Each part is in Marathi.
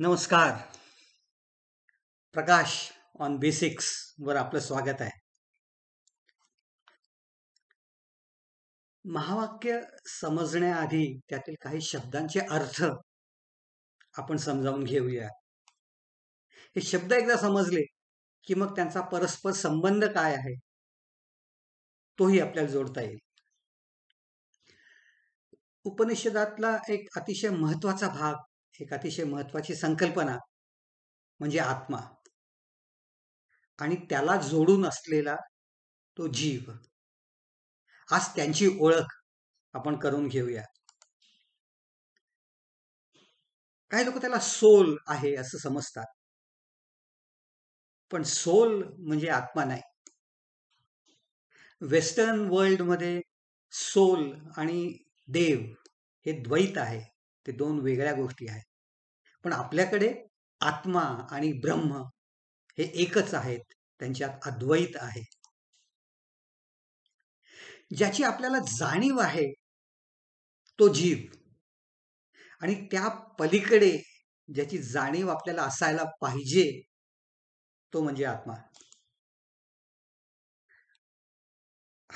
नमस्कार प्रकाश ऑन बेसिक्स वर आपलं स्वागत आहे महावाक्य समजण्याआधी त्यातील काही शब्दांचे अर्थ आपण समजावून घेऊया हे शब्द एकदा समजले की मग त्यांचा परस्पर संबंध काय आहे तोही आपल्याला जोडता येईल उपनिषदातला एक अतिशय महत्वाचा भाग एक अतिशय महत्वाची संकल्पना म्हणजे आत्मा आणि त्याला जोडून असलेला तो जीव आज त्यांची ओळख आपण करून घेऊया काही लोक त्याला सोल आहे असं समजतात पण सोल म्हणजे आत्मा नाही वेस्टर्न वर्ल्ड मध्ये सोल आणि देव हे द्वैत आहे ते दोन वेगळ्या गोष्टी आहेत पण आपल्याकडे आत्मा आणि ब्रह्म हे एकच आहेत त्यांच्यात अद्वैत आहे ज्याची आपल्याला जाणीव आहे तो जीव आणि त्या पलीकडे ज्याची जाणीव आपल्याला असायला पाहिजे तो म्हणजे आत्मा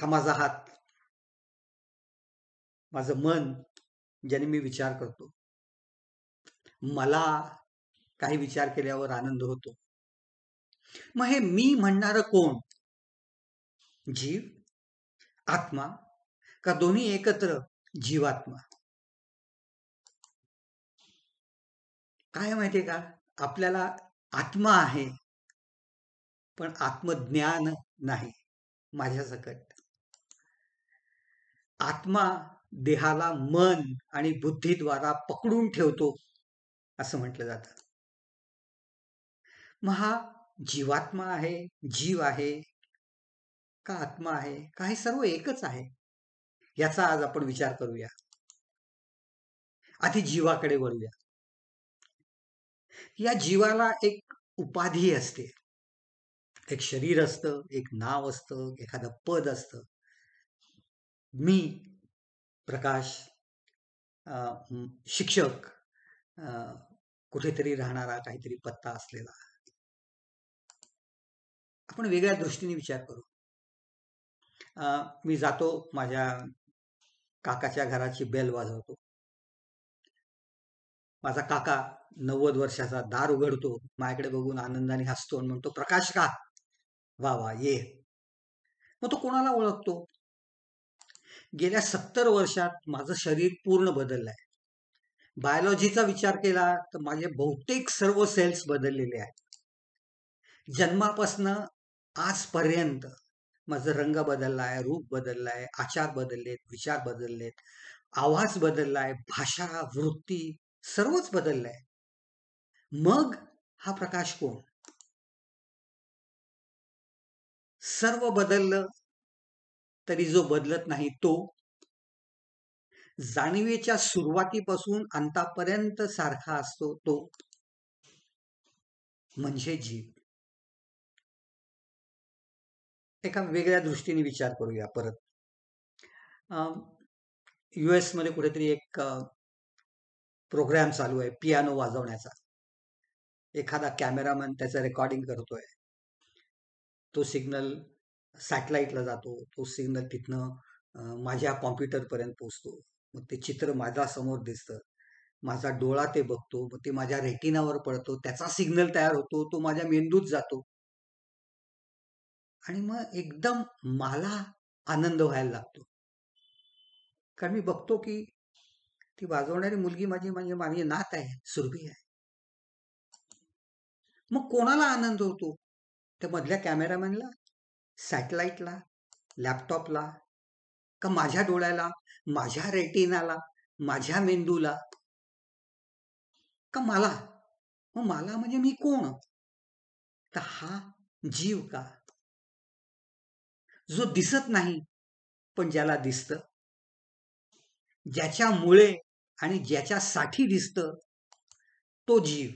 हा माझा हात माझं मन ज्याने मी विचार करतो मला काही विचार केल्यावर आनंद होतो मग हे मी म्हणणार कोण जीव आत्मा का दोन्ही एकत्र जीवात्मा काय माहितीये का आपल्याला आत्मा आहे पण आत्मज्ञान नाही माझ्या सकट आत्मा देहाला मन आणि बुद्धीद्वारा पकडून ठेवतो असं म्हटलं जात मग हा जीवात्मा आहे जीव आहे का आत्मा आहे का हे सर्व एकच आहे याचा आज आपण विचार करूया आधी जीवाकडे वळूया या जीवाला एक उपाधी असते एक शरीर असतं एक नाव असतं एखादं पद असत मी प्रकाश शिक्षक कुठेतरी राहणारा काहीतरी पत्ता असलेला आपण वेगळ्या दृष्टीने विचार करू मी जातो माझ्या काकाच्या घराची बेल वाजवतो माझा काका नव्वद वर्षाचा दार उघडतो माझ्याकडे बघून आनंदाने हसतो आणि म्हणतो प्रकाश का वा वा ये मग तो कोणाला ओळखतो गेल्या सत्तर वर्षात माझं शरीर पूर्ण बदललंय बायोलॉजीचा विचार केला तर माझे बहुतेक सर्व सेल्स बदललेले आहेत जन्मापासनं आजपर्यंत माझा रंग बदलला आहे रूप बदलला आहे आचार बदललेत विचार बदललेत आवाज बदलला आहे भाषा वृत्ती सर्वच आहे मग हा प्रकाश कोण सर्व बदललं तरी जो बदलत नाही तो जाणीवेच्या सुरुवातीपासून अंतापर्यंत सारखा असतो तो म्हणजे जीव एका वेगळ्या दृष्टीने विचार करूया परत युएस मध्ये कुठेतरी एक प्रोग्राम चालू आहे पियानो वाजवण्याचा एखादा कॅमेरामॅन त्याचं रेकॉर्डिंग करतोय तो सिग्नल सॅटेलाइटला जातो तो सिग्नल तिथनं माझ्या कॉम्प्युटरपर्यंत पोचतो मग ते चित्र समोर दिसतं माझा डोळा ते बघतो मग ते माझ्या रेटिनावर पडतो त्याचा सिग्नल तयार होतो तो माझ्या मेंदूत जातो आणि मग एकदम मला आनंद व्हायला लागतो कारण मी बघतो की ती वाजवणारी मुलगी माझी म्हणजे माझी नात आहे सुरभी आहे मग कोणाला आनंद होतो त्या मधल्या कॅमेरामॅनला सॅटेलाइटला लॅपटॉपला का माझ्या डोळ्याला माझ्या रेटिनाला माझ्या मेंदूला का मला मग मला म्हणजे मी कोण तर हा जीव का जो दिसत नाही पण ज्याला दिसत ज्याच्यामुळे आणि ज्याच्यासाठी दिसत तो जीव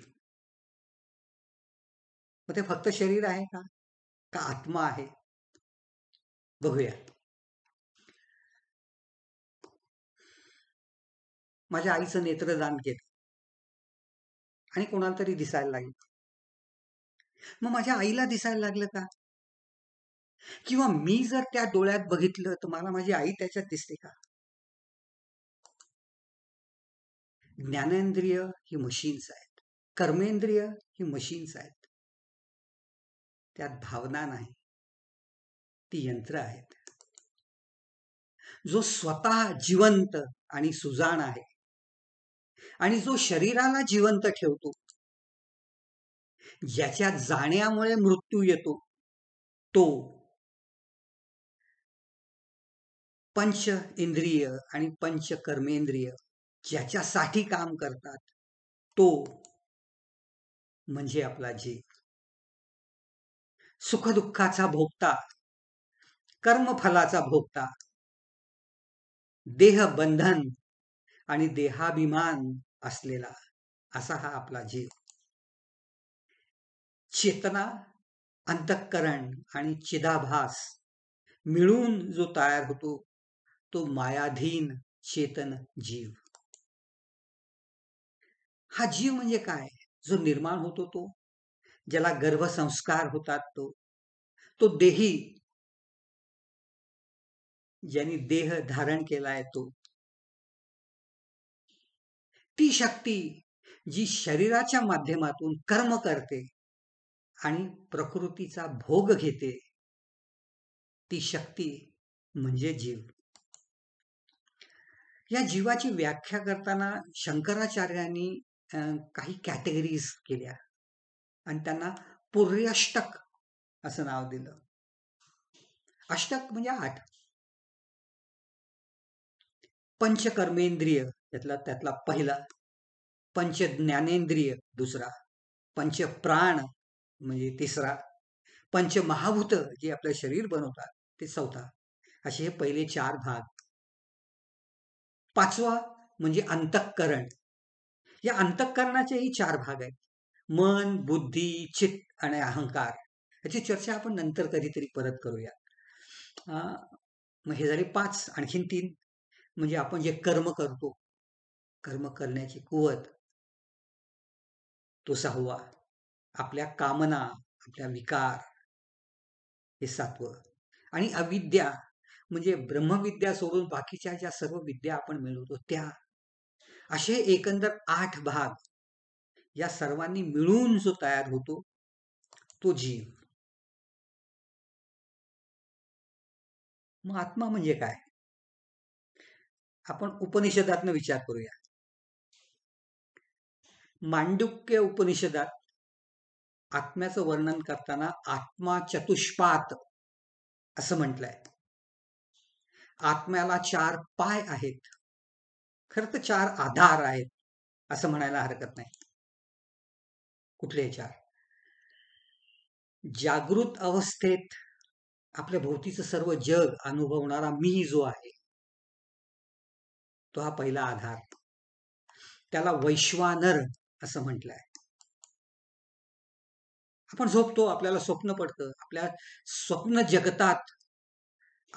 मग ते फक्त शरीर आहे का का आत्मा आहे बघूया माझ्या आईचं नेत्रदान केलं आणि कोणाला तरी दिसायला लागलं मग माझ्या आईला दिसायला लागलं का किंवा मी जर त्या डोळ्यात बघितलं तर मला माझी आई त्याच्यात दिसते का ज्ञानेंद्रिय ही मशीन्स आहेत कर्मेंद्रिय ही मशीन्स आहेत त्यात भावना नाही ती यंत्र आहेत जो स्वतः जिवंत आणि सुजाण आहे आणि जो शरीराला जिवंत ठेवतो ज्याच्या जाण्यामुळे मृत्यू येतो तो पंच इंद्रिय आणि पंच कर्मेंद्रिय ज्याच्यासाठी काम करतात तो म्हणजे आपला जीव सुखदुःखाचा भोगता कर्मफलाचा भोगता देह बंधन आणि देहाभिमान असलेला असा हा आपला जीव चेतना अंतःकरण आणि चिदाभास मिळून जो तयार होतो तो मायाधीन चेतन जीव हा जीव म्हणजे काय जो निर्माण होतो तो ज्याला गर्भसंस्कार होतात तो तो देही ज्यांनी देह धारण केलाय तो ती शक्ती जी शरीराच्या माध्यमातून कर्म करते आणि प्रकृतीचा भोग घेते ती शक्ती म्हणजे जीव या जीवाची व्याख्या करताना शंकराचार्यांनी काही कॅटेगरीज केल्या आणि त्यांना पुर्यष्टक असं नाव दिलं अष्टक म्हणजे आठ पंचकर्मेंद्रिय त्यातला त्यातला पहिला पंच ज्ञानेंद्रिय दुसरा पंच प्राण म्हणजे तिसरा पंच महाभूत जे आपलं शरीर बनवतात ते चौथा असे हे पहिले चार भाग पाचवा म्हणजे अंतःकरण या अंतःकरणाचेही चार भाग आहेत मन बुद्धी चित्त आणि अहंकार याची चर्चा आपण नंतर कधीतरी परत करूया मग हे झाले पाच आणखीन तीन म्हणजे आपण जे कर्म करतो कर्म करण्याची कुवत तो सहावा आपल्या कामना आपल्या विकार हे सातवं आणि अविद्या म्हणजे ब्रह्मविद्या सोडून बाकीच्या ज्या सर्व विद्या आपण मिळवतो त्या असे एकंदर आठ भाग या सर्वांनी मिळून जो तयार होतो तो जीव मग आत्मा म्हणजे काय आपण उपनिषदातनं विचार करूया मांडुक्य उपनिषदात आत्म्याचं वर्णन करताना आत्मा चतुष्पात असं म्हटलंय आत्म्याला चार पाय आहेत खर तर चार आधार आहेत असं म्हणायला हरकत नाही कुठले चार जागृत अवस्थेत आपल्या भोवतीचं सर्व जग अनुभवणारा मी जो आहे तो हा पहिला आधार त्याला वैश्वानर असं म्हटलं आहे आपण झोपतो आपल्याला स्वप्न पडतं आपल्या स्वप्न जगतात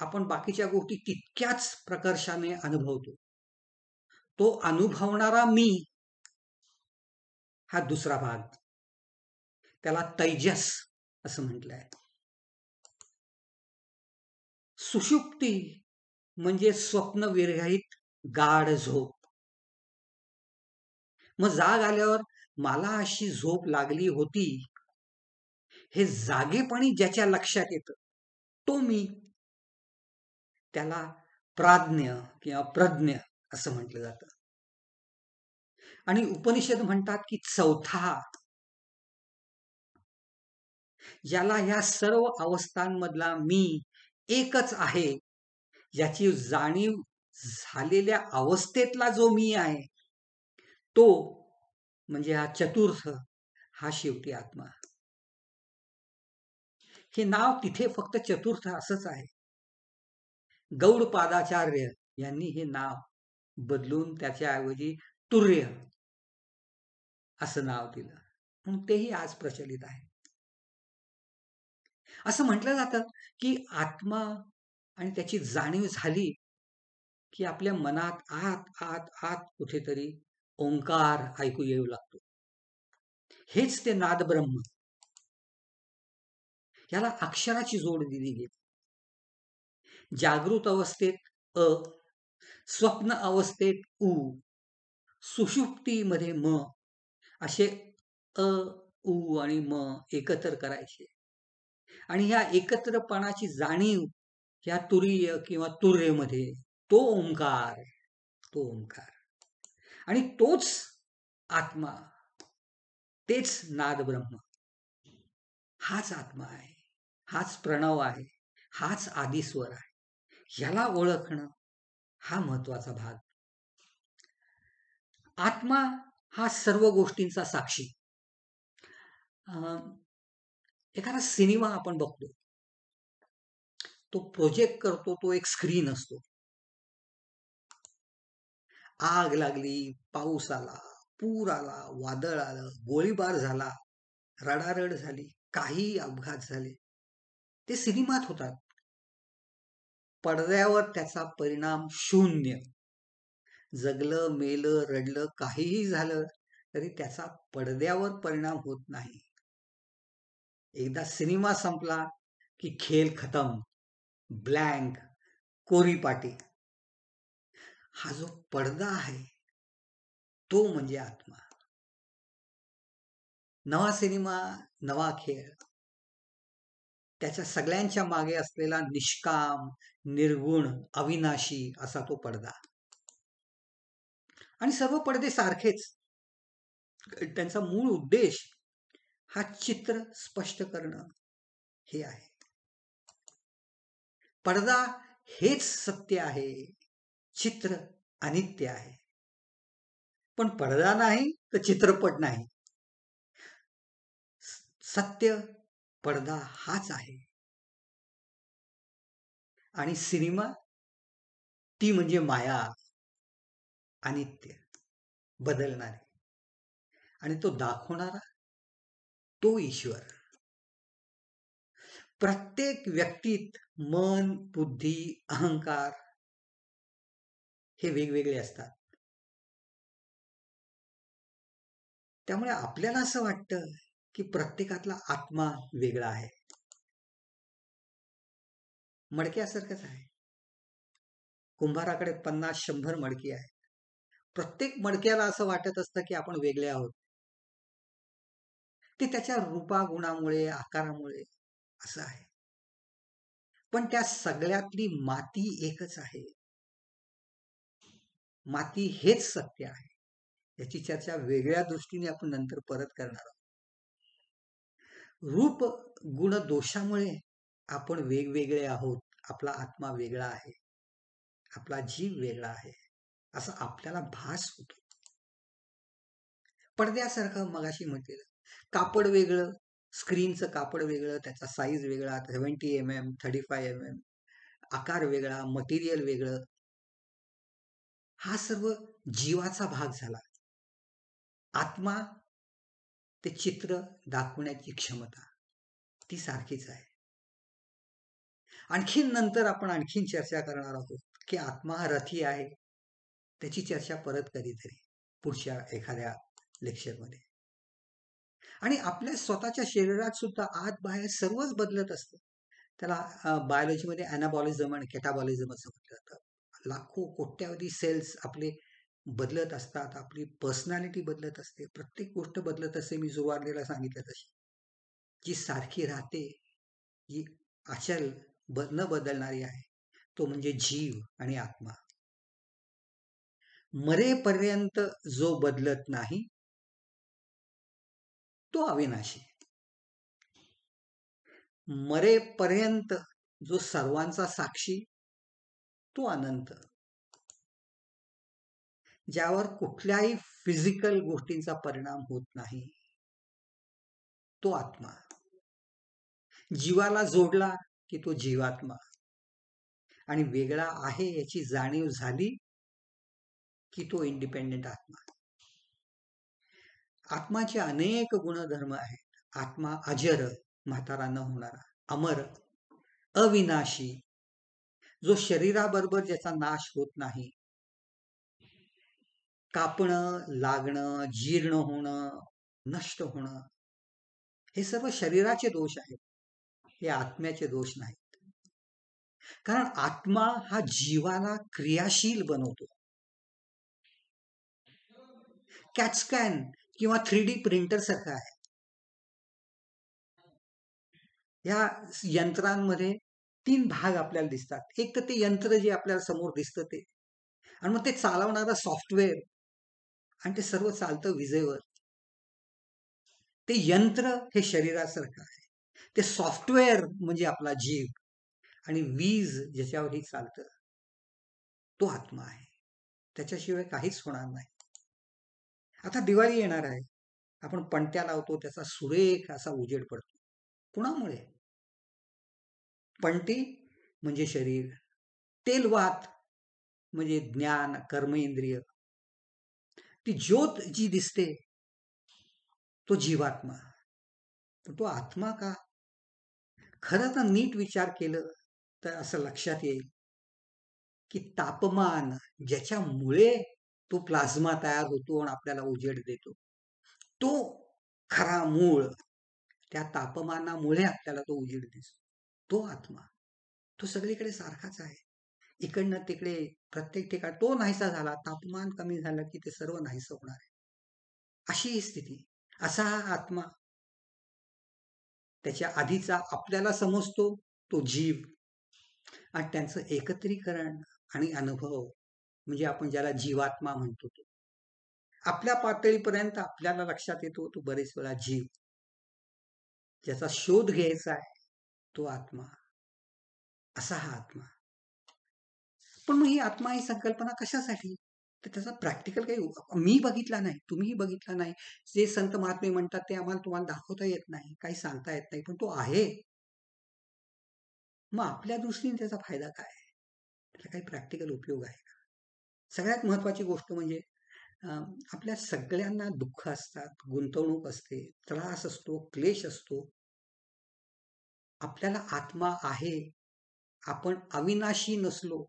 आपण बाकीच्या गोष्टी तितक्याच प्रकर्षाने अनुभवतो तो अनुभवणारा मी हा दुसरा भाग त्याला तैजस असं म्हटलंय सुषुप्ती म्हणजे स्वप्न विरहित गाढ झोप मग जाग आल्यावर मला अशी झोप लागली होती हे जागेपणी ज्याच्या लक्षात येत तो मी त्याला प्राज्ञ किंवा प्रज्ञ असं म्हटलं जात आणि उपनिषद म्हणतात की चौथा याला या सर्व अवस्थांमधला मी एकच आहे याची जाणीव झालेल्या अवस्थेतला जो मी आहे तो म्हणजे हा चतुर्थ हा शेवटी आत्मा हे नाव तिथे फक्त चतुर्थ असंच आहे पादाचार्य यांनी हे नाव बदलून त्याच्याऐवजी तुर्य असं नाव दिलं म्हणून तेही आज प्रचलित आहे असं म्हटलं जातं की आत्मा आणि त्याची जाणीव झाली की आपल्या मनात आत आत आत कुठेतरी ओंकार ऐकू येऊ लागतो हेच ते नाद ब्रह्म याला अक्षराची जोड दिली गेली जागृत अवस्थेत अ स्वप्न अवस्थेत उ सुषुप्तीमध्ये म असे अ उ आणि म एकत्र करायचे आणि ह्या एकत्रपणाची जाणीव या तुरीय किंवा तुर्यमध्ये तो ओंकार तो ओंकार आणि तोच आत्मा तेच नाद ब्रह्म हाच आत्मा आहे हाच प्रणव आहे हाच आदिस्वर आहे ह्याला ओळखणं हा महत्वाचा भाग आत्मा हा सर्व गोष्टींचा साक्षी एखादा सिनेमा आपण बघतो तो प्रोजेक्ट करतो तो एक स्क्रीन असतो आग लागली पाऊस आला पूर आला वादळ आलं गोळीबार झाला रडारड झाली काही अपघात झाले ते सिनेमात होतात पडद्यावर त्याचा परिणाम शून्य जगलं मेलं रडलं काहीही झालं तरी त्याचा पडद्यावर परिणाम होत नाही एकदा सिनेमा संपला की खेल खतम ब्लँक कोरी पाटी हा जो पडदा आहे तो म्हणजे आत्मा नवा सिनेमा नवा खेळ त्याच्या सगळ्यांच्या मागे असलेला निष्काम निर्गुण अविनाशी असा तो पडदा आणि सर्व पडदे सारखेच त्यांचा मूळ उद्देश हा चित्र स्पष्ट करणं हे आहे पडदा हेच सत्य आहे चित्र अनित्य आहे पण पडदा नाही तर चित्रपट नाही सत्य पडदा हाच आहे आणि सिनेमा ती म्हणजे माया अनित्य बदलणारी आणि तो दाखवणारा तो ईश्वर प्रत्येक व्यक्तीत मन बुद्धी अहंकार हे वेगवेगळे असतात त्यामुळे आपल्याला असं वाटतं की प्रत्येकातला आत्मा वेगळा आहे मडक्यासारखंच आहे कुंभाराकडे पन्नास शंभर मडकी आहेत प्रत्येक मडक्याला असं वाटत असतं की आपण वेगळे आहोत ते त्याच्या रूपा गुणामुळे आकारामुळे असं आहे पण त्या सगळ्यातली माती एकच आहे माती हेच सत्य आहे याची चर्चा वेगळ्या दृष्टीने आपण नंतर परत करणार आहोत रूप गुण दोषामुळे आपण वेगवेगळे आहोत आपला आत्मा वेगळा आहे आपला जीव वेगळा आहे असं आपल्याला भास होतो पडद्यासारखं मगाशी म्हटलेलं कापड वेगळं स्क्रीनचं कापड वेगळं त्याचा साईज वेगळा seventy M M thirty five M M आकार वेगळा मटेरियल वेगळं हा सर्व जीवाचा भाग झाला आत्मा ते चित्र दाखवण्याची क्षमता ती सारखीच आहे आणखीन नंतर आपण आणखीन चर्चा करणार आहोत की आत्मा हा रथी आहे त्याची चर्चा परत कधीतरी पुढच्या एखाद्या लेक्चरमध्ये आणि आपल्या स्वतःच्या शरीरात सुद्धा आत बाहेर सर्वच बदलत असतं त्याला बायोलॉजीमध्ये अनाबॉलिझम आणि कॅटाबॉलिझम असं म्हटलं जातं लाखो कोट्यावधी सेल्स आपले बदलत असतात आपली पर्सनॅलिटी बदलत असते प्रत्येक गोष्ट बदलत असते मी जुवारलेला सांगितलं तशी जी सारखी राहते जी अचल ब न बदलणारी आहे तो म्हणजे जीव आणि आत्मा मरेपर्यंत जो बदलत नाही तो अविनाशी मरेपर्यंत जो सर्वांचा साक्षी तो अनंत ज्यावर कुठल्याही फिजिकल गोष्टींचा परिणाम होत नाही तो आत्मा जीवाला जोडला की तो जीवात्मा आणि वेगळा आहे याची जाणीव झाली की तो इंडिपेंडेंट आत्मा आत्माचे अनेक गुणधर्म आहेत आत्मा अजर म्हातारा न होणारा अमर अविनाशी जो शरीराबरोबर ज्याचा नाश होत नाही कापण लागण जीर्ण होणं नष्ट होणं हे सर्व शरीराचे दोष आहेत हे आत्म्याचे दोष नाहीत कारण आत्मा हा जीवाला क्रियाशील बनवतो कॅचकॅन किंवा थ्री डी प्रिंटर सारखा आहे या यंत्रांमध्ये तीन भाग आपल्याला दिसतात एक तर ते यंत्र जे आपल्याला समोर दिसतं ते आणि मग ते चालवणारा सॉफ्टवेअर आणि ते सर्व चालतं विजेवर ते यंत्र हे शरीरासारखं आहे ते सॉफ्टवेअर म्हणजे आपला जीव आणि वीज ज्याच्यावर हे चालतं तो आत्मा आहे त्याच्याशिवाय काहीच होणार नाही आता दिवाळी येणार आहे आपण पणत्या लावतो त्याचा सुरेख असा उजेड पडतो कुणामुळे पंटी म्हणजे शरीर तेलवात म्हणजे ज्ञान कर्म इंद्रिय ती ज्योत जी दिसते तो जीवात्मा पण तो आत्मा का खर तर नीट विचार केलं तर असं लक्षात येईल की तापमान ज्याच्यामुळे तो प्लाझ्मा तयार होतो आणि आपल्याला उजेड देतो तो खरा मूळ त्या तापमानामुळे आपल्याला तो उजेड दिसतो तो आत्मा तो सगळीकडे सारखाच आहे इकडनं तिकडे प्रत्येक ठिकाण तो नाहीसा झाला तापमान कमी झालं की ते सर्व नाहीसं होणार आहे अशी ही स्थिती असा हा आत्मा त्याच्या आधीचा आपल्याला समजतो तो जीव आणि त्यांचं एकत्रीकरण आणि अनुभव म्हणजे आपण ज्याला जीवात्मा म्हणतो तो आपल्या पातळीपर्यंत आपल्याला लक्षात येतो तो बरेच वेळा जीव ज्याचा शोध घ्यायचा आहे तो आत्मा असा हा आत्मा पण मग ही आत्मा ही संकल्पना कशासाठी तर त्याचा प्रॅक्टिकल काही मी बघितला नाही तुम्हीही बघितला नाही जे संत महात्मे म्हणतात ते आम्हाला तुम्हाला दाखवता येत नाही काही सांगता येत नाही पण तो आहे मग आपल्या दृष्टीने त्याचा फायदा काय त्याला काही प्रॅक्टिकल उपयोग आहे का सगळ्यात महत्वाची गोष्ट म्हणजे आपल्या सगळ्यांना दुःख असतात गुंतवणूक असते त्रास असतो क्लेश असतो आपल्याला आत्मा आहे आपण अविनाशी नसलो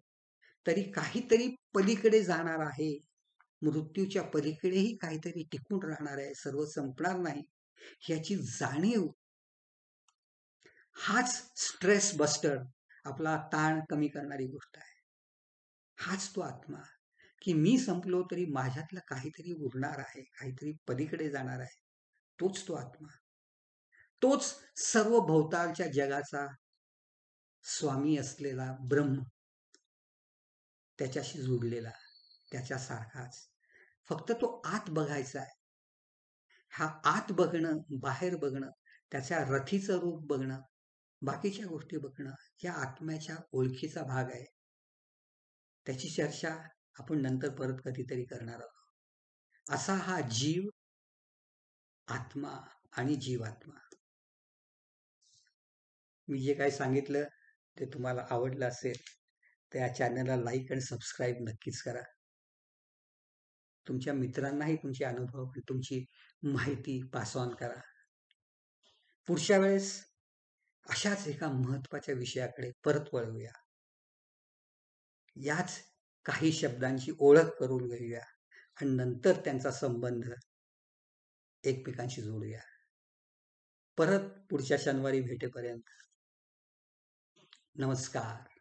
तरी काहीतरी पलीकडे जाणार आहे मृत्यूच्या पलीकडेही काहीतरी टिकून राहणार आहे सर्व संपणार नाही याची जाणीव हाच स्ट्रेस बस्टर आपला ताण कमी करणारी गोष्ट आहे हाच तो आत्मा की मी संपलो तरी माझ्यातलं काहीतरी उरणार आहे काहीतरी पलीकडे जाणार आहे तोच तो आत्मा तोच सर्व भोवतालच्या जगाचा स्वामी असलेला ब्रह्म त्याच्याशी जोडलेला त्याच्यासारखाच फक्त तो आत बघायचा आहे हा आत बघणं बाहेर बघणं त्याच्या रथीचं रूप बघणं बाकीच्या गोष्टी बघणं या आत्म्याच्या ओळखीचा भाग आहे त्याची चर्चा आपण नंतर परत कधीतरी करणार आहोत असा हा जीव आत्मा आणि जीवात्मा मी जे काही सांगितलं ते तुम्हाला आवडलं असेल तर या चॅनलला लाईक आणि सबस्क्राईब नक्कीच करा तुमच्या मित्रांनाही तुमचे अनुभव तुमची माहिती पास ऑन करा पुढच्या वेळेस अशाच एका महत्वाच्या विषयाकडे परत वळूया याच काही शब्दांची ओळख करून घेऊया आणि नंतर त्यांचा संबंध एकमेकांशी जोडूया परत पुढच्या शनिवारी भेटेपर्यंत नमस्कार